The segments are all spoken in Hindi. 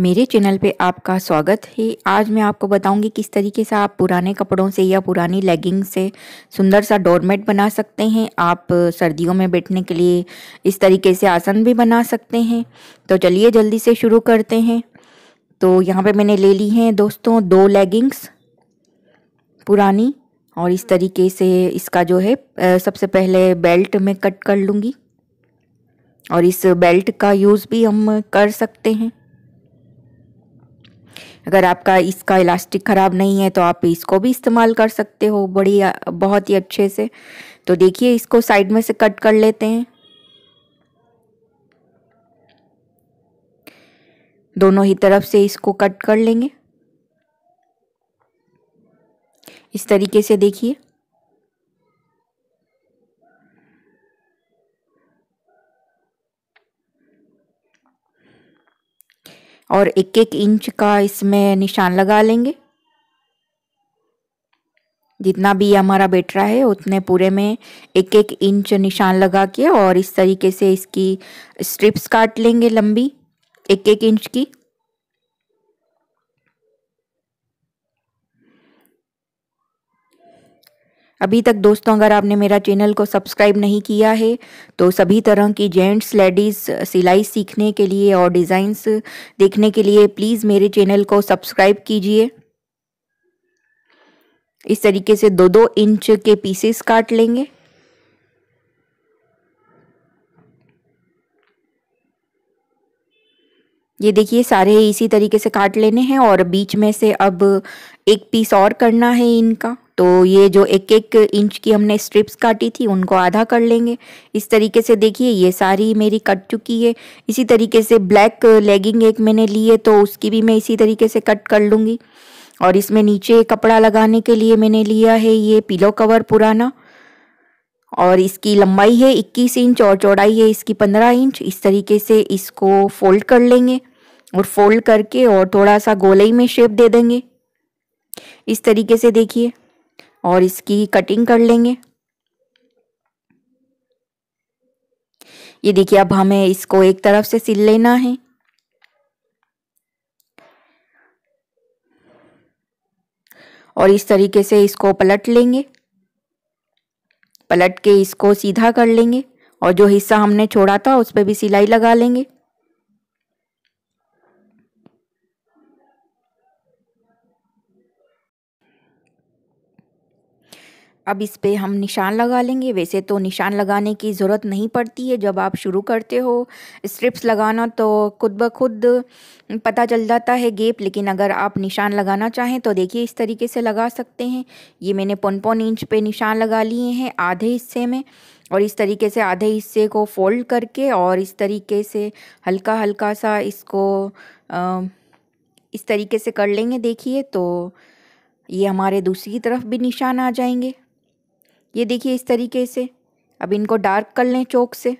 मेरे चैनल पे आपका स्वागत है आज मैं आपको बताऊंगी किस तरीके से आप पुराने कपड़ों से या पुरानी लेगिंग से सुंदर सा डोरमेट बना सकते हैं आप सर्दियों में बैठने के लिए इस तरीके से आसन भी बना सकते हैं तो चलिए जल्दी से शुरू करते हैं तो यहाँ पे मैंने ले ली हैं दोस्तों दो लेगिंग्स पुरानी और इस तरीके से इसका जो है सबसे पहले बेल्ट में कट कर लूँगी और इस बेल्ट का यूज़ भी हम कर सकते हैं अगर आपका इसका इलास्टिक ख़राब नहीं है तो आप इसको भी इस्तेमाल कर सकते हो बड़ी बहुत ही अच्छे से तो देखिए इसको साइड में से कट कर लेते हैं दोनों ही तरफ से इसको कट कर लेंगे इस तरीके से देखिए और एक एक इंच का इसमें निशान लगा लेंगे जितना भी हमारा रहा है उतने पूरे में एक एक इंच निशान लगा के और इस तरीके से इसकी स्ट्रिप्स काट लेंगे लंबी एक एक इंच की अभी तक दोस्तों अगर आपने मेरा चैनल को सब्सक्राइब नहीं किया है तो सभी तरह की जेंट्स लेडीज़ सिलाई सीखने के लिए और डिज़ाइंस देखने के लिए प्लीज़ मेरे चैनल को सब्सक्राइब कीजिए इस तरीके से दो दो इंच के पीसेस काट लेंगे ये देखिए सारे इसी तरीके से काट लेने हैं और बीच में से अब एक पीस और करना है इनका तो ये जो एक एक इंच की हमने स्ट्रिप्स काटी थी उनको आधा कर लेंगे इस तरीके से देखिए ये सारी मेरी कट चुकी है इसी तरीके से ब्लैक लेगिंग एक मैंने ली है तो उसकी भी मैं इसी तरीके से कट कर लूँगी और इसमें नीचे कपड़ा लगाने के लिए मैंने लिया है ये पिलो कवर पुराना और इसकी लंबाई है इक्कीस इंच और चौड़ाई है इसकी पंद्रह इंच इस तरीके से इसको फोल्ड कर लेंगे और फोल्ड करके और थोड़ा सा गोलाई में शेप दे देंगे इस तरीके से देखिए और इसकी कटिंग कर लेंगे ये देखिए अब हमें इसको एक तरफ से सिल लेना है और इस तरीके से इसको पलट लेंगे पलट के इसको सीधा कर लेंगे और जो हिस्सा हमने छोड़ा था उस पर भी सिलाई लगा लेंगे अब इस पे हम निशान लगा लेंगे वैसे तो निशान लगाने की ज़रूरत नहीं पड़ती है जब आप शुरू करते हो स्ट्रिप्स लगाना तो खुद ब खुद पता चल जाता है गेप लेकिन अगर आप निशान लगाना चाहें तो देखिए इस तरीके से लगा सकते हैं ये मैंने पौन पौन इंच पे निशान लगा लिए हैं आधे हिस्से में और इस तरीके से आधे हिस्से को फोल्ड करके और इस तरीके से हल्का हल्का सा इसको इस तरीके से कर लेंगे देखिए तो ये हमारे दूसरी तरफ भी निशान आ जाएंगे ये देखिए इस तरीके से अब इनको डार्क कर लें चौक से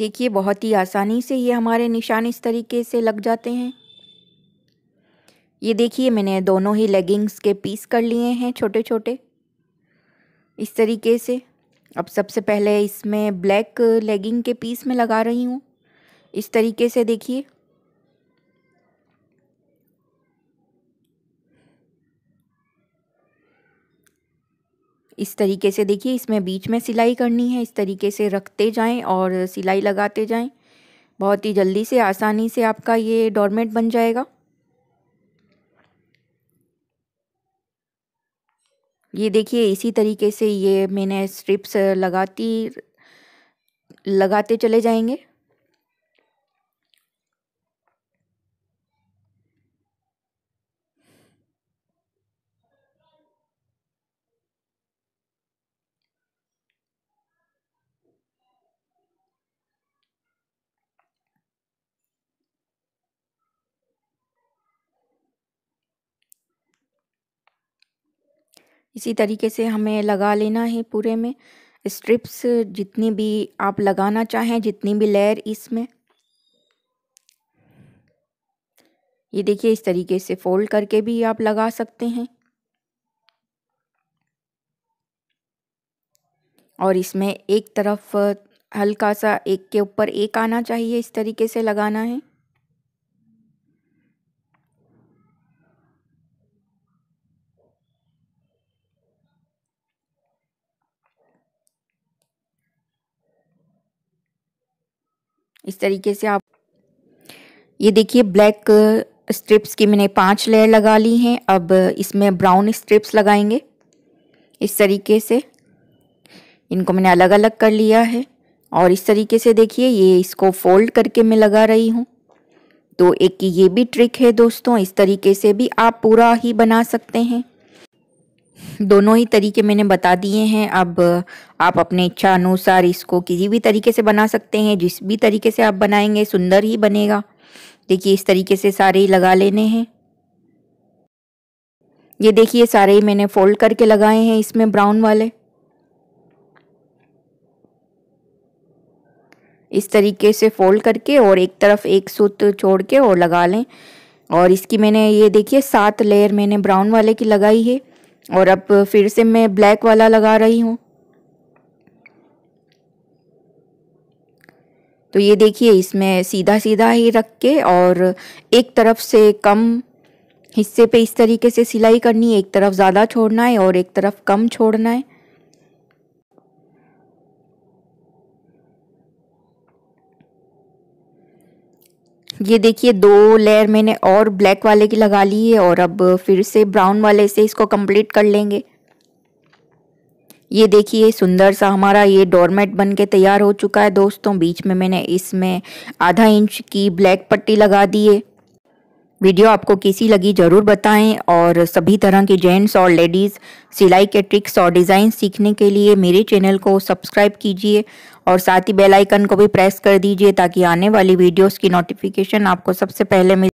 देखिए बहुत ही आसानी से ये हमारे निशान इस तरीके से लग जाते हैं ये देखिए मैंने दोनों ही लेगिंग्स के पीस कर लिए हैं छोटे छोटे इस तरीके से अब सबसे पहले इसमें ब्लैक लेगिंग के पीस में लगा रही हूँ इस तरीके से देखिए इस तरीके से देखिए इसमें बीच में सिलाई करनी है इस तरीके से रखते जाएं और सिलाई लगाते जाएं बहुत ही जल्दी से आसानी से आपका ये डोरमेट बन जाएगा ये देखिए इसी तरीके से ये मैंने स्ट्रिप्स लगाती लगाते चले जाएंगे इसी तरीके से हमें लगा लेना है पूरे में स्ट्रिप्स जितनी भी आप लगाना चाहें जितनी भी लेयर इसमें ये देखिए इस तरीके से फोल्ड करके भी आप लगा सकते हैं और इसमें एक तरफ हल्का सा एक के ऊपर एक आना चाहिए इस तरीके से लगाना है इस तरीके से आप ये देखिए ब्लैक स्ट्रिप्स की मैंने पांच लेयर लगा ली हैं अब इसमें ब्राउन स्ट्रिप्स लगाएंगे इस तरीके से इनको मैंने अलग अलग कर लिया है और इस तरीके से देखिए ये इसको फोल्ड करके मैं लगा रही हूँ तो एक ये भी ट्रिक है दोस्तों इस तरीके से भी आप पूरा ही बना सकते हैं दोनों ही तरीके मैंने बता दिए हैं अब आप अपने इच्छा अनुसार इसको किसी भी तरीके से बना सकते हैं जिस भी तरीके से आप बनाएंगे सुंदर ही बनेगा देखिए इस तरीके से सारे ही लगा लेने हैं ये देखिए सारे ही मैंने फोल्ड करके लगाए हैं इसमें ब्राउन वाले इस तरीके से फोल्ड करके और एक तरफ एक सूत छोड़ के और लगा लें और इसकी मैंने ये देखिए सात लेयर मैंने ब्राउन वाले की लगाई है और अब फिर से मैं ब्लैक वाला लगा रही हूँ तो ये देखिए इसमें सीधा सीधा ही रख के और एक तरफ से कम हिस्से पे इस तरीके से सिलाई करनी है एक तरफ ज़्यादा छोड़ना है और एक तरफ कम छोड़ना है ये देखिए दो लेयर मैंने और ब्लैक वाले की लगा ली है और अब फिर से ब्राउन वाले से इसको कंप्लीट कर लेंगे ये देखिए सुंदर सा हमारा ये डोरमेट बन के तैयार हो चुका है दोस्तों बीच में मैंने इसमें आधा इंच की ब्लैक पट्टी लगा दी है वीडियो आपको कैसी लगी ज़रूर बताएं और सभी तरह के जेंट्स और लेडीज़ सिलाई के ट्रिक्स और डिज़ाइन सीखने के लिए मेरे चैनल को सब्सक्राइब कीजिए और साथ ही बेल आइकन को भी प्रेस कर दीजिए ताकि आने वाली वीडियोस की नोटिफिकेशन आपको सबसे पहले मिल